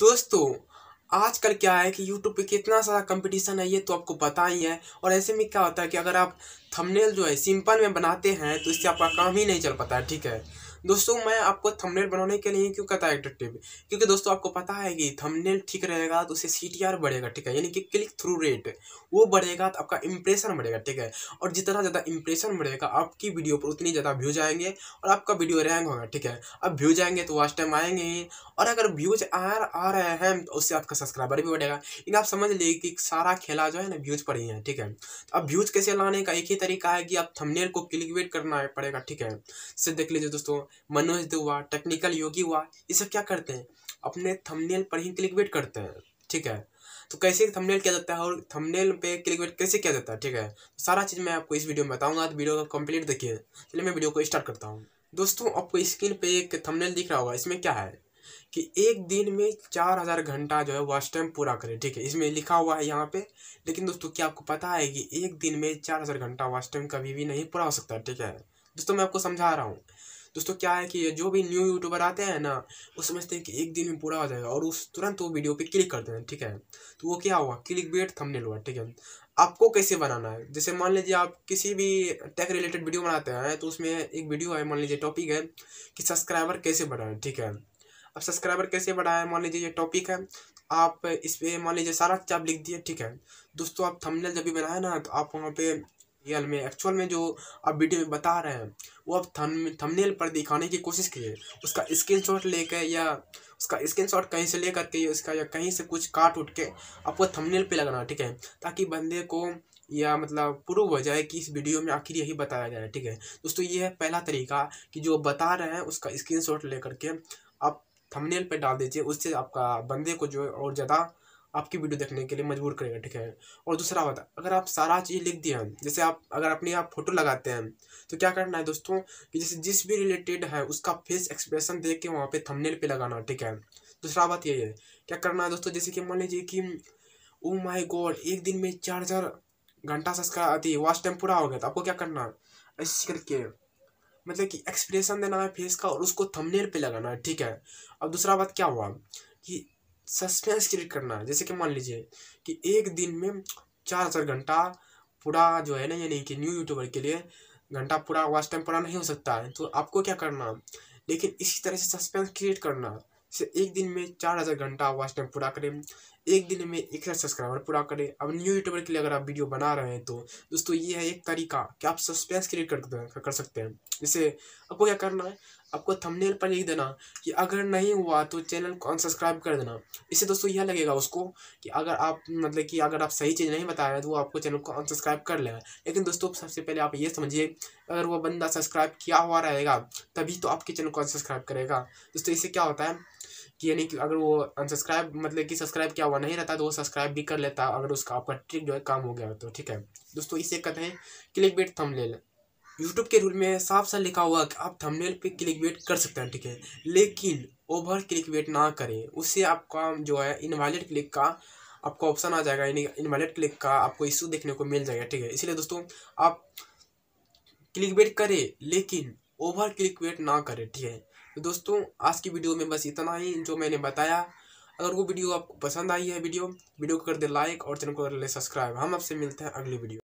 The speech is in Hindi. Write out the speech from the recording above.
दोस्तों आजकल क्या है कि यूट्यूब पे कितना सारा कंपटीशन है ये तो आपको पता ही है और ऐसे में क्या होता है कि अगर आप थंबनेल जो है सिंपल में बनाते हैं तो इससे आपका काम ही नहीं चल पाता है ठीक है दोस्तों मैं आपको थंबनेल बनाने के लिए क्यों कहता है एट्रेक्टिव क्योंकि दोस्तों आपको पता है कि थंबनेल ठीक रहेगा तो उससे सी टी आर बढ़ेगा ठीक है यानी कि क्लिक थ्रू रेट वो बढ़ेगा तो आपका इंप्रेशन बढ़ेगा ठीक है और जितना ज़्यादा इंप्रेशन बढ़ेगा आपकी वीडियो पर उतनी ज़्यादा व्यूज आएंगे और आपका वीडियो रैंक होगा ठीक है अब व्यूज आएंगे तो वास्ट टाइम आएंगे ही और अगर व्यूज आ, आ रहे हैं तो उससे आपका सब्सक्राइबर भी बढ़ेगा लेकिन आप समझ लीजिए कि सारा खेला जो है ना व्यूज पर ही है ठीक है तो अब व्यूज कैसे लाने का एक ही तरीका है कि आप थमनेर को क्लिक करना पड़ेगा ठीक है इससे देख लीजिए दोस्तों मनोज हुआ टेक्निकल योगी हुआ ये सब क्या करते हैं अपने थमनेल पर ही क्लिक करते हैं ठीक है तो कैसे थंबनेल किया जाता है और थंबनेल पे क्लिक कैसे किया जाता है ठीक है तो सारा चीज़ मैं आपको इस वीडियो में बताऊंगा तो वीडियो का कंप्लीट देखिए चलिए मैं वीडियो को स्टार्ट करता हूँ दोस्तों आपको स्क्रीन पे एक थंबनेल दिख रहा होगा इसमें क्या है कि एक दिन में चार हज़ार घंटा जो है वॉच टाइम पूरा करें ठीक है इसमें लिखा हुआ है यहाँ पे लेकिन दोस्तों क्या आपको पता है कि एक दिन में चार हज़ार घंटा वॉच टाइम कभी भी नहीं पूरा हो सकता ठीक है दोस्तों मैं आपको समझा रहा हूँ दोस्तों क्या है कि जो भी न्यू यूट्यूबर आते हैं ना वो समझते हैं कि एक दिन में पूरा हो जाएगा और उस तुरंत वो वीडियो पर क्लिक करते हैं ठीक है तो वो क्या हुआ क्लिक बेट थमने हुआ ठीक है आपको कैसे बनाना है जैसे मान लीजिए आप किसी भी टेक रिलेटेड वीडियो बनाते हैं तो उसमें एक वीडियो है मान लीजिए टॉपिक है कि सब्सक्राइबर कैसे बढ़ाएं ठीक है अब सब्सक्राइबर कैसे बढ़ाएं मान लीजिए ये टॉपिक है आप इस पर मान लीजिए सारा चीज़ आप लिख दिए ठीक है दोस्तों आप थंबनेल जब भी बनाए ना तो आप वहाँ पे रियल में एक्चुअल में जो आप वीडियो में बता रहे हैं वो आप थम थंबनेल पर दिखाने की कोशिश कीजिए उसका स्क्रीन शॉट लेकर या उसका स्क्रीन शॉट कहीं से ले करके उसका या कहीं से कुछ काट उठ के आपको थंबनेल पे लगाना ठीक है ताकि बंदे को या मतलब प्रूव हो जाए कि इस वीडियो में आखिर यही बताया गया है ठीक है दोस्तों ये है पहला तरीका कि जो बता रहे हैं उसका स्क्रीन शॉट ले करके आप थंबनेल पे डाल दीजिए उससे आपका बंदे को जो है और ज़्यादा आपकी वीडियो देखने के लिए मजबूर करेगा ठीक है और दूसरा बात अगर आप सारा चीज़ लिख दिए जैसे आप अगर अपने आप फोटो लगाते हैं तो क्या करना है दोस्तों कि जैसे जिस भी रिलेटेड है उसका फेस एक्सप्रेशन देख के वहाँ पर थमनेल पर लगाना ठीक है दूसरा बात ये है क्या करना है दोस्तों जैसे कि मान लीजिए कि ओ माई गॉड एक दिन में चार घंटा सब्सक्राइब आती है वॉच टाइम पूरा हो गया तो आपको क्या करना है ऐसे करके मतलब कि एक्सप्रेशन देना है फेस का और उसको थंबनेल पे लगाना है ठीक है अब दूसरा बात क्या हुआ कि सस्पेंस क्रिएट करना है जैसे कि मान लीजिए कि एक दिन में चार हजार घंटा पूरा जो है ना यानी कि न्यू यूट्यूबर के लिए घंटा पूरा वॉच टाइम पूरा नहीं हो सकता है तो आपको क्या करना लेकिन इसी तरह से सस्पेंस क्रिएट करना से एक दिन में चार हज़ार घंटा वॉच टाइम पूरा करें एक दिन में एक हज़ार सब्सक्राइबर पूरा करें अब न्यू यूट्यूबर के लिए अगर आप वीडियो बना रहे हैं तो दोस्तों ये है एक तरीका कि आप सस्पेंस क्रिएट कर कर सकते हैं जैसे आपको क्या करना है आपको थंबनेल पर लिख देना कि अगर नहीं हुआ तो चैनल को अनसब्सक्राइब कर देना इससे दोस्तों यह लगेगा उसको कि अगर आप मतलब कि अगर आप सही चीज़ नहीं बता रहे तो वो आपको चैनल को अनसब्सक्राइब कर लेगा लेकिन दोस्तों सबसे पहले आप ये समझिए अगर वो बंदा सब्सक्राइब किया हुआ रहेगा तभी तो आपके चैनल को अनसब्सक्राइब करेगा दोस्तों इससे क्या होता है कि यानी कि अगर वो अनसब्सक्राइब मतलब कि सब्सक्राइब किया हुआ नहीं रहता तो वो सब्सक्राइब भी कर लेता अगर उसका आपका ट्रिक जो है काम हो गया तो ठीक है दोस्तों इसे कहते हैं क्लिक बेट थमलेल यूट्यूब के रूल में साफ सा लिखा हुआ कि आप थमलेल पे क्लिक बेट कर सकते हैं ठीक है लेकिन ओवर क्लिक बेट ना करें उससे आपका जो है इनवाइलेट क्लिक का आपको ऑप्शन आ जाएगा यानी इनवाइलेट क्लिक का आपको इश्यू देखने को मिल जाएगा ठीक है इसलिए दोस्तों आप क्लिक बेट करें लेकिन ओवर क्लिक बेट ना करें ठीक है तो दोस्तों आज की वीडियो में बस इतना ही जो मैंने बताया अगर वो वीडियो आपको पसंद आई है वीडियो वीडियो को कर दे लाइक और चैनल को कर ले सब्सक्राइब हम आपसे मिलते हैं अगली वीडियो